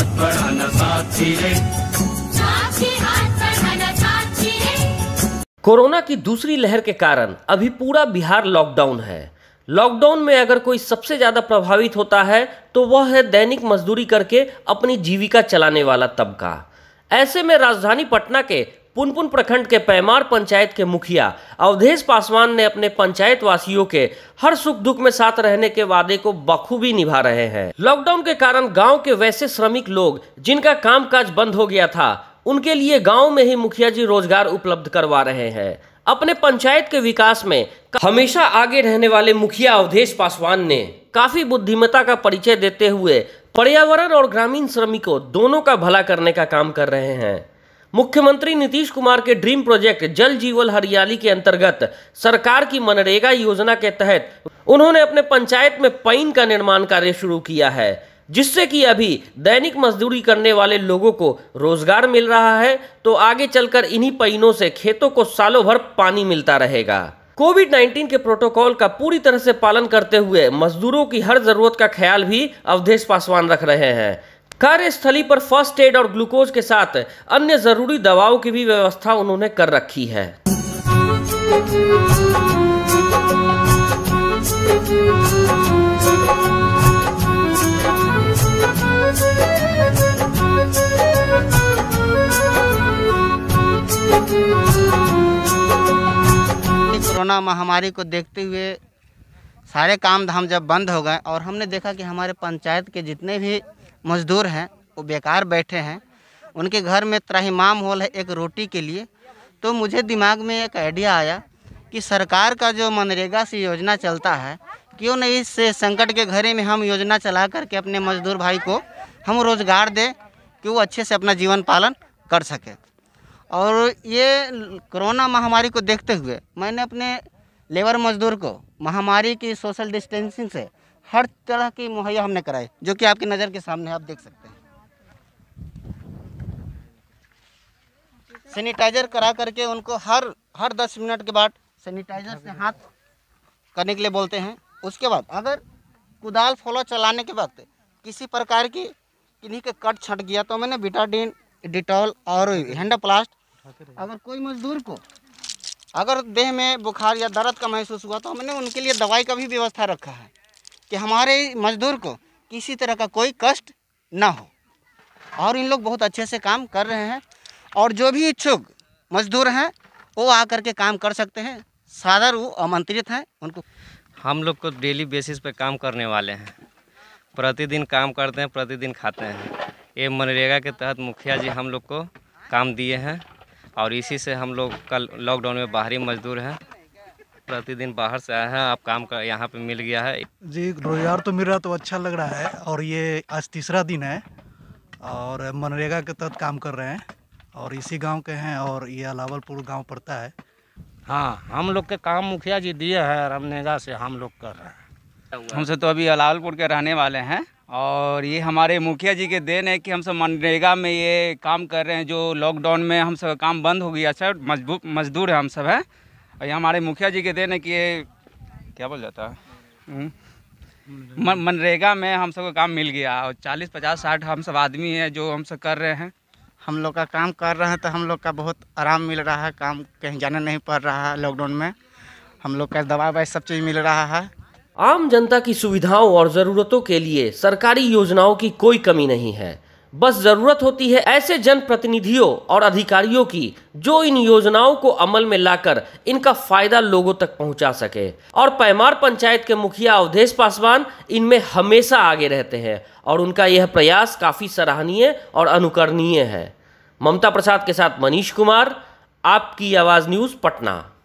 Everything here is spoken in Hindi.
हाथ बढ़ाना साथी रे कोरोना की दूसरी लहर के कारण अभी पूरा बिहार लॉकडाउन है लॉकडाउन में अगर कोई सबसे ज़्यादा प्रभावित होता है तो वह है दैनिक मजदूरी करके अपनी जीविका चलाने वाला तबका ऐसे में राजधानी पटना के पुनपुन प्रखंड के पैमार पंचायत के मुखिया अवधेश पासवान ने अपने पंचायत वासियों के हर सुख दुख में साथ रहने के वादे को बखूबी निभा रहे हैं लॉकडाउन के कारण गांव के वैसे श्रमिक लोग जिनका कामकाज बंद हो गया था उनके लिए गांव में ही मुखिया जी रोजगार उपलब्ध करवा रहे हैं अपने पंचायत के विकास में हमेशा आगे रहने वाले मुखिया अवधेश पासवान ने काफी बुद्धिमता का परिचय देते हुए पर्यावरण और ग्रामीण श्रमिकों दोनों का भला करने का काम कर रहे हैं मुख्यमंत्री नीतीश कुमार के ड्रीम प्रोजेक्ट जल जीवन हरियाली के अंतर्गत सरकार की मनरेगा योजना के तहत उन्होंने अपने पंचायत में पैन का निर्माण कार्य शुरू किया है जिससे कि अभी दैनिक मजदूरी करने वाले लोगों को रोजगार मिल रहा है तो आगे चलकर इन्हीं पैनों से खेतों को सालों भर पानी मिलता रहेगा कोविड 19 के प्रोटोकॉल का पूरी तरह से पालन करते हुए मजदूरों की हर जरूरत का ख्याल भी अवधेश पासवान रख रहे हैं कार्यस्थली पर फर्स्ट एड और ग्लूकोज के साथ अन्य जरूरी दवाओं की भी व्यवस्था उन्होंने कर रखी है कोरोना महामारी को देखते हुए सारे काम धाम जब बंद हो गए और हमने देखा कि हमारे पंचायत के जितने भी मज़दूर हैं वो बेकार बैठे हैं उनके घर में त्राहिमाम होल है एक रोटी के लिए तो मुझे दिमाग में एक आइडिया आया कि सरकार का जो मनरेगा से योजना चलता है क्यों नहीं इस संकट के घरे में हम योजना चला करके अपने मजदूर भाई को हम रोज़गार दें कि वो अच्छे से अपना जीवन पालन कर सके और ये कोरोना महामारी को देखते हुए मैंने अपने लेबर मजदूर को महामारी की सोशल डिस्टेंसिंग से हर तरह की मुहैया हमने कराई जो कि आपकी नज़र के सामने आप देख सकते हैं सैनिटाइजर करा करके उनको हर हर दस मिनट के बाद सैनिटाइजर से हाथ करने के लिए बोलते हैं उसके बाद अगर कुदाल फॉलो चलाने के वक्त किसी प्रकार की किन्हीं के कट छट गया तो मैंने बिटाडिन डिटॉल और हैंडाप्लास्ट प्लास्ट अगर कोई मजदूर को अगर देह में बुखार या दर्द का महसूस हुआ तो हमने उनके लिए दवाई का भी व्यवस्था रखा है कि हमारे मजदूर को किसी तरह का कोई कष्ट ना हो और इन लोग बहुत अच्छे से काम कर रहे हैं और जो भी इच्छुक मजदूर हैं वो आकर के काम कर सकते हैं सादर वो आमंत्रित हैं उनको हम लोग को डेली बेसिस पे काम करने वाले हैं प्रतिदिन काम करते हैं प्रतिदिन खाते हैं ये मनरेगा के तहत मुखिया जी हम लोग को काम दिए हैं और इसी से हम लोग कल लॉकडाउन में बाहरी मजदूर हैं प्रतिदिन बाहर से आए हैं आप काम का यहाँ पे मिल गया है जी रोजगार तो मिल रहा तो अच्छा लग रहा है और ये आज तीसरा दिन है और मनरेगा के तहत काम कर रहे हैं और इसी गांव के हैं और ये अलावलपुर गांव पड़ता है हाँ हम लोग के काम मुखिया जी दिए हैं रमनेगा से हम लोग कर रहे हैं हमसे तो अभी अलावलपुर के रहने वाले हैं और ये हमारे मुखिया जी के देन है कि हम सब मनरेगा में ये काम कर रहे हैं जो लॉकडाउन में हम सब काम बंद हो गया अच्छा मजबूत मजदूर है हम सब है और ये हमारे मुखिया जी के देने कि ये क्या बोल जाता है हम्म। मनरेगा में हम सबको काम मिल गया और चालीस पचास साठ हम सब आदमी हैं जो हम सब कर रहे हैं हम लोग का काम कर रहे हैं तो हम लोग का बहुत आराम मिल रहा है काम कहीं जाना नहीं पड़ रहा है लॉकडाउन में हम लोग का दवा वाई सब चीज़ मिल रहा है आम जनता की सुविधाओं और ज़रूरतों के लिए सरकारी योजनाओं की कोई कमी नहीं है बस ज़रूरत होती है ऐसे जनप्रतिनिधियों और अधिकारियों की जो इन योजनाओं को अमल में लाकर इनका फायदा लोगों तक पहुंचा सके और पैमार पंचायत के मुखिया अवधेश पासवान इनमें हमेशा आगे रहते हैं और उनका यह प्रयास काफ़ी सराहनीय और अनुकरणीय है ममता प्रसाद के साथ मनीष कुमार आपकी आवाज़ न्यूज़ पटना